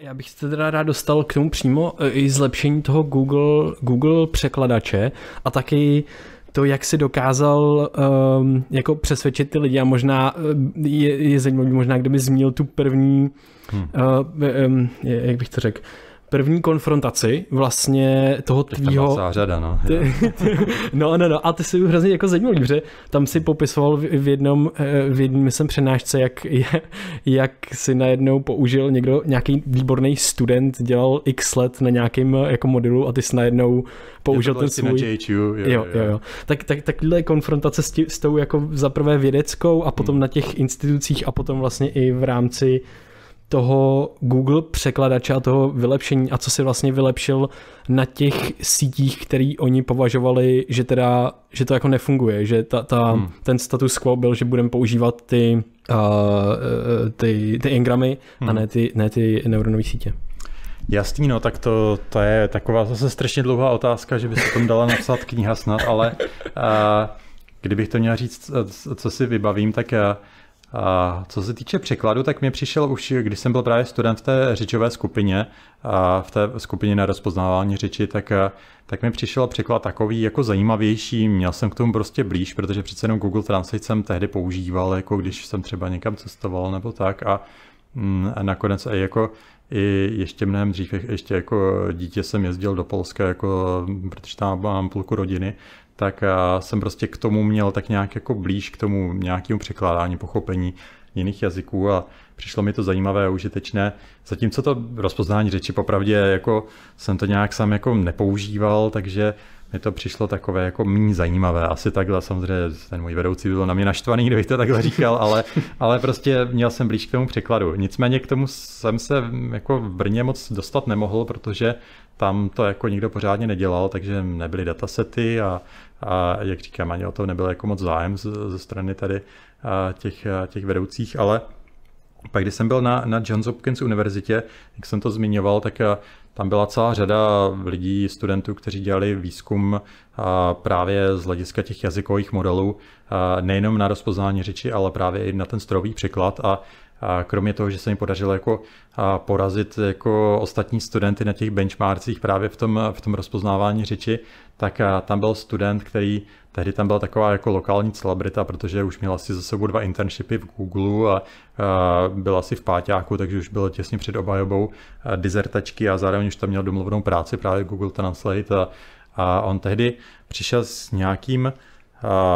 Já bych se teda rád dostal k tomu přímo e, i zlepšení toho Google, Google překladače a taky to, jak si dokázal um, jako přesvědčit ty lidi a možná e, je, je zajímavý, možná kdyby zmínil tu první, hmm. uh, um, jak bych to řekl, první konfrontaci vlastně toho tvýho... řada, no. Ty, ty, no, no, no. A ty si hrozně jako zajímal, že tam si popisoval v jednom, v jednom eh, myslím, přenášce, jak, jak si najednou použil někdo, nějaký výborný student, dělal x let na nějakým eh, jako modelu a ty jsi najednou použil ten vlastně svůj... Na JHU, jo, jo, jo, jo. Tak, tak, takhle konfrontace s, tí, s tou jako zaprvé vědeckou a potom hmm. na těch institucích a potom vlastně i v rámci toho Google překladače a toho vylepšení a co si vlastně vylepšil na těch sítích, který oni považovali, že teda, že to jako nefunguje, že ta, ta, hmm. ten status quo byl, že budeme používat ty, uh, ty, ty engramy hmm. a ne ty, ne ty neuronové sítě. Jasný, no, tak to, to je taková zase strašně dlouhá otázka, že by se tom dala napsat kniha snad, ale uh, kdybych to měl říct, co si vybavím, tak uh, a co se týče překladu, tak mě přišel už, když jsem byl právě student v té řečové skupině, a v té skupině na rozpoznávání řeči, tak, tak mi přišel překlad takový jako zajímavější, měl jsem k tomu prostě blíž, protože přece jenom Google Translate jsem tehdy používal, jako když jsem třeba někam cestoval nebo tak a, mm, a nakonec i jako i ještě mnohem dřív, ještě jako dítě jsem jezdil do Polska, jako, protože tam mám půlku rodiny, tak eh, jsem prostě k tomu měl tak nějak jako blíž k tomu nějakému překládání, pochopení jiných jazyků a přišlo mi to zajímavé a užitečné. Zatímco to rozpoznání řeči popravdě jako jsem to nějak sám jako nepoužíval, takže mi to přišlo takové jako méně zajímavé. Asi takhle samozřejmě ten můj vedoucí byl na mě naštvaný, kdybych to takhle říkal, ale, ale prostě měl jsem blíž k tomu překladu. Nicméně k tomu jsem se jako v Brně moc dostat nemohl, protože tam to jako nikdo pořádně nedělal, takže nebyly datasety a, a jak říkám, ani o to nebyl jako moc zájem ze strany tady těch, těch vedoucích, ale pak když jsem byl na, na Johns Hopkins univerzitě, jak jsem to zmiňoval, tak tam byla celá řada lidí, studentů, kteří dělali výzkum právě z hlediska těch jazykových modelů, nejenom na rozpoznání řeči, ale právě i na ten strojový překlad. A a kromě toho, že se mi podařilo jako porazit jako ostatní studenty na těch benchmarkcích právě v tom, v tom rozpoznávání řeči, tak tam byl student, který tehdy tam byla taková jako lokální celebrita, protože už měl asi za sebou dva internshipy v Google a, byl asi v páťáku, takže už bylo těsně před obajobou dizertačky a zároveň už tam měl domluvenou práci právě Google Translate a, a on tehdy přišel s nějakým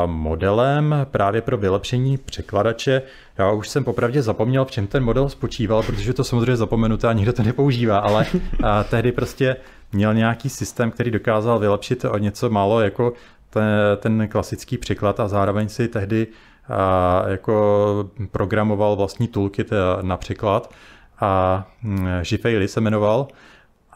modelem právě pro vylepšení překladače. Já už jsem popravdě zapomněl, v čem ten model spočíval, protože to samozřejmě zapomenuté a nikdo to nepoužívá, ale tehdy prostě měl nějaký systém, který dokázal vylepšit o něco málo jako ten klasický překlad a zároveň si tehdy jako programoval vlastní toolkit e, na překlad a Žifejli mm, se jmenoval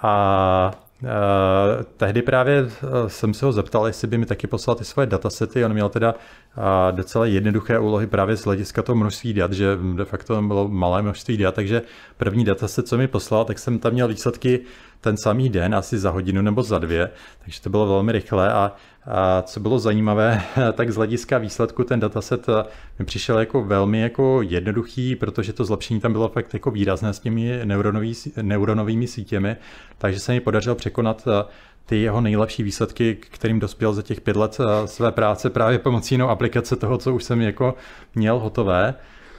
a Uh, tehdy právě eh, jsem se ho zeptal, jestli by mi taky poslal ty svoje datasety. On měl teda uh, docela jednoduché úlohy právě z hlediska toho množství dat, že de facto bylo malé množství dat, takže první dataset, co mi poslal, tak jsem tam měl výsledky ten samý den, asi za hodinu nebo za dvě, takže to bylo velmi rychle a, a co bylo zajímavé, tak z hlediska výsledku ten dataset eh, mi přišel jako velmi jako jednoduchý, protože to zlepšení tam bylo fakt jako výrazné s těmi neuronový, neuronovými sítěmi, takže se mi podařilo překonat eh, ty jeho nejlepší výsledky, kterým dospěl za těch pět let eh, své práce právě pomocí jinou aplikace toho, co už jsem jako měl hotové.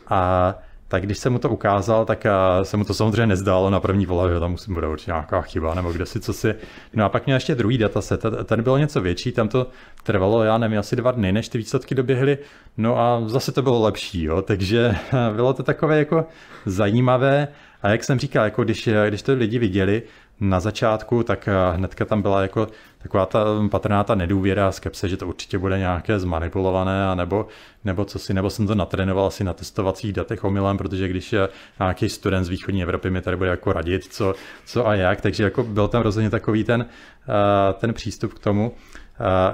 A tak když jsem mu to ukázal, tak eh, se mu to samozřejmě nezdálo na první pohled, že tam musím bude určitě nějaká chyba nebo kde si co si. No a pak měl ještě druhý dataset, ten byl něco větší, tam to trvalo, já nevím, asi dva dny, než ty výsledky doběhly, no a zase to bylo lepší, jo. takže eh, bylo to takové jako zajímavé. A jak jsem říkal, jako když, eh, když to lidi viděli, na začátku, tak eh, hnedka tam byla jako taková ta patrná ta nedůvěra, a skepse, že to určitě bude nějaké zmanipulované, a nebo, nebo co si, nebo jsem to natrénoval asi na testovacích datech omylem, protože když je eh, nějaký student z východní Evropy mi tady bude jako radit, co, co a jak, takže jako byl tam rozhodně takový ten, eh, ten přístup k tomu.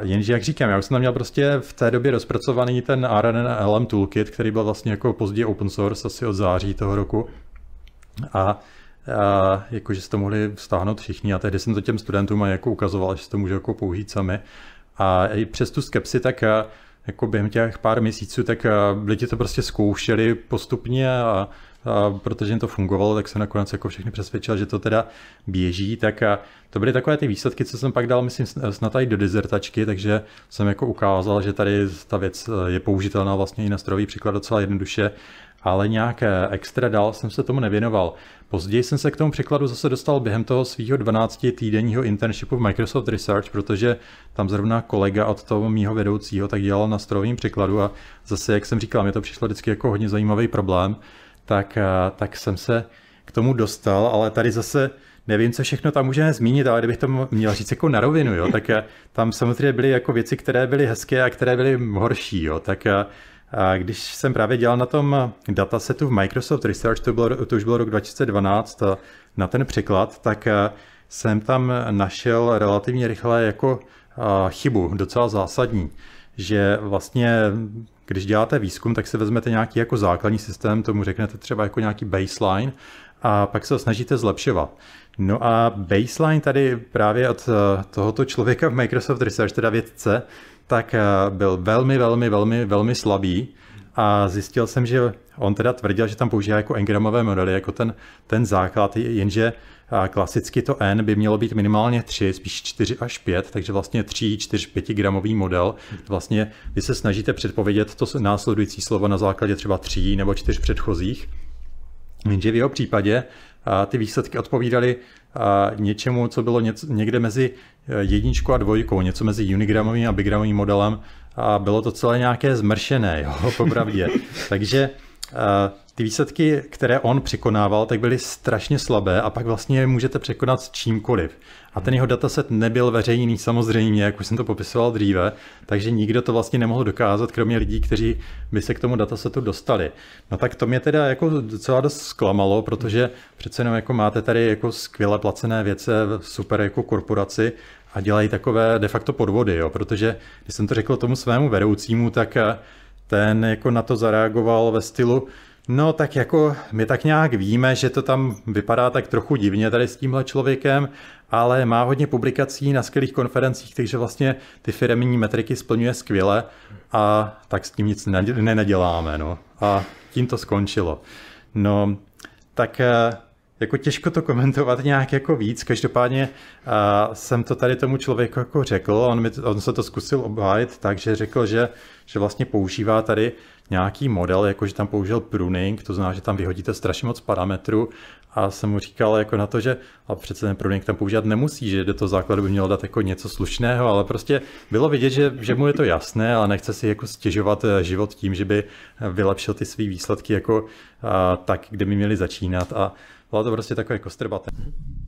jenže jak říkám, já už jsem tam měl prostě v té době rozpracovaný ten RNN LM Toolkit, který byl vlastně jako později open source asi od září toho roku. A a jakože to mohli stáhnout všichni a tehdy jsem to těm studentům jako ukazoval, že se to může jako použít sami. A i přes tu skepsi, tak jako během těch pár měsíců, tak lidi to prostě zkoušeli postupně a, a protože jim to fungovalo, tak jsem nakonec jako všechny přesvědčil, že to teda běží. Tak a to byly takové ty výsledky, co jsem pak dal, myslím, snad i do dizertačky, takže jsem jako ukázal, že tady ta věc e, je použitelná vlastně i na strojový příklad docela jednoduše ale nějak extra dál jsem se tomu nevěnoval. Později jsem se k tomu překladu zase dostal během toho svého 12 týdenního internshipu v Microsoft Research, protože tam zrovna kolega od toho mýho vedoucího tak dělal na strojovém překladu a zase, jak jsem říkal, mi to přišlo vždycky jako hodně zajímavý problém, tak, eh, tak jsem se k tomu dostal, ale tady zase nevím, co všechno tam můžeme zmínit, ale kdybych to měl říct jako na rovinu, jo, tak eh, tam samozřejmě byly jako věci, které byly hezké a které byly horší, jo, tak eh, a když jsem právě dělal na tom datasetu v Microsoft Research, to, bylo, to už bylo rok 2012, na ten překlad, tak e, jsem tam našel relativně rychle jako e, chybu, docela zásadní, že vlastně když děláte výzkum, tak si vezmete nějaký jako základní systém, tomu řeknete třeba jako nějaký baseline a pak se ho snažíte zlepšovat. No a baseline tady právě od eh, tohoto člověka v Microsoft Research, teda vědce, tak eh, byl velmi, velmi, velmi, velmi slabý a zjistil jsem, že on teda tvrdil, že tam používá jako engramové modely, jako ten, ten základ, jenže eh, klasicky to N by mělo být minimálně 3, spíš 4 až 5, takže vlastně 3, 4, 5 gramový model. Vlastně vy se snažíte předpovědět to následující slovo na základě třeba 3 nebo 4 předchozích, jenže v jeho případě ty výsledky odpovídaly něčemu, co bylo někde mezi e, jedničkou a dvojkou, něco mezi unigramovým a bigramovým modelem a bylo to celé nějaké zmršené, jo, popravdě. Takže ty výsledky, které on překonával, tak byly strašně slabé a pak vlastně je můžete překonat s čímkoliv. A ten jeho dataset nebyl veřejný samozřejmě, jak už jsem to popisoval dříve, takže nikdo to vlastně nemohl dokázat, kromě lidí, kteří by se k tomu datasetu dostali. No tak to mě teda jako docela dost zklamalo, protože přece jenom jako máte tady jako skvěle placené věce v super jako korporaci a dělají takové de facto podvody, jo, protože když jsem to řekl tomu svému vedoucímu, tak ten jako na to zareagoval ve stylu, No tak jako my tak nějak víme, že to tam vypadá tak trochu divně tady s tímhle člověkem, ale má hodně publikací na skvělých konferencích, takže vlastně ty firmní metriky splňuje skvěle a tak s tím nic nenaděláme. No. A tím to skončilo. No tak eh, jako těžko to komentovat nějak jako víc, každopádně a eh, jsem to tady tomu člověku jako řekl, on, mi, on se to zkusil obhájit, takže řekl, že, že vlastně používá tady nějaký model, jakože tam použil pruning, to znamená, že tam vyhodíte strašně moc parametrů a jsem mu říkal jako na to, že a přece ten pruning tam používat nemusí, že do toho základu by mělo dát jako něco slušného, ale prostě bylo vidět, že, že mu je to jasné, ale nechce si jako stěžovat eh, život tím, že by eh, vylepšil ty své výsledky jako a, eh, tak, kde by měli začínat a bylo to prostě takové kostrbaté. Jako